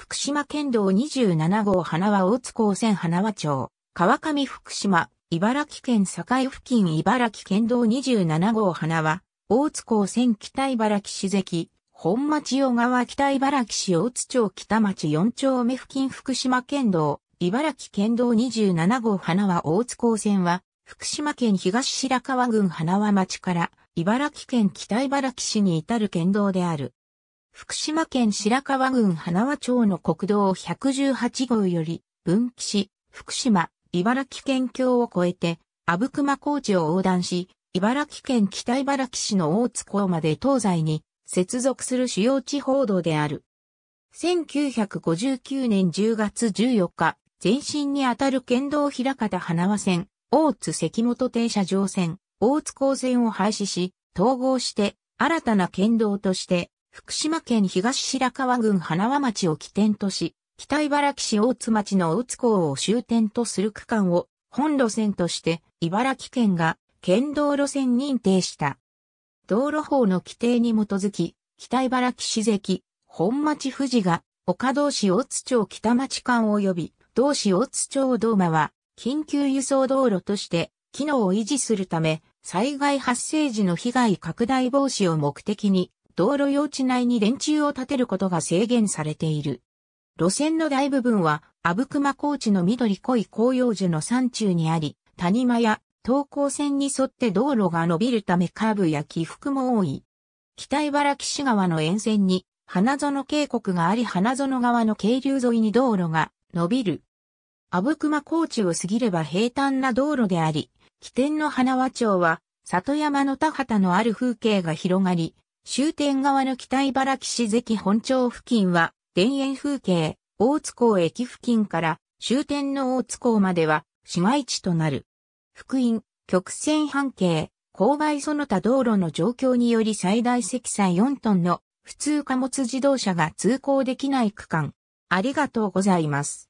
福島県道27号花輪大津高専花輪町、川上福島、茨城県境付近茨城県道27号花輪、大津高専北茨城市関、本町小川北茨城市大津町北町4丁目付近福島県道、茨城県道27号花輪大津高専は、福島県東白川郡花輪町から、茨城県北茨城市に至る県道である。福島県白川郡花輪町の国道118号より、分岐し、福島、茨城県境を越えて、阿武隈高地を横断し、茨城県北茨城市の大津港まで東西に接続する主要地方道である。1959年10月14日、前身にあたる県道平方花輪線、大津関本停車場線、大津港線を廃止し、統合して、新たな県道として、福島県東白川郡花輪町を起点とし、北茨城市大津町の大津港を終点とする区間を本路線として茨城県が県道路線認定した。道路法の規定に基づき、北茨城市関、本町富士が岡道市大津町北町間及び同市大津町道間は緊急輸送道路として機能を維持するため災害発生時の被害拡大防止を目的に道路用地内に電柱を建てることが制限されている。路線の大部分は、阿武隈高地の緑濃い紅葉樹の山中にあり、谷間や東高線に沿って道路が伸びるためカーブや起伏も多い。北茨城市川の沿線に、花園渓谷があり花園川の渓流沿いに道路が伸びる。阿武隈高地を過ぎれば平坦な道路であり、起点の花輪町は、里山の田畑のある風景が広がり、終点側の北茨城市関本町付近は、田園風景、大津港駅付近から終点の大津港までは市街地となる。福音、曲線半径、勾配その他道路の状況により最大積載4トンの普通貨物自動車が通行できない区間。ありがとうございます。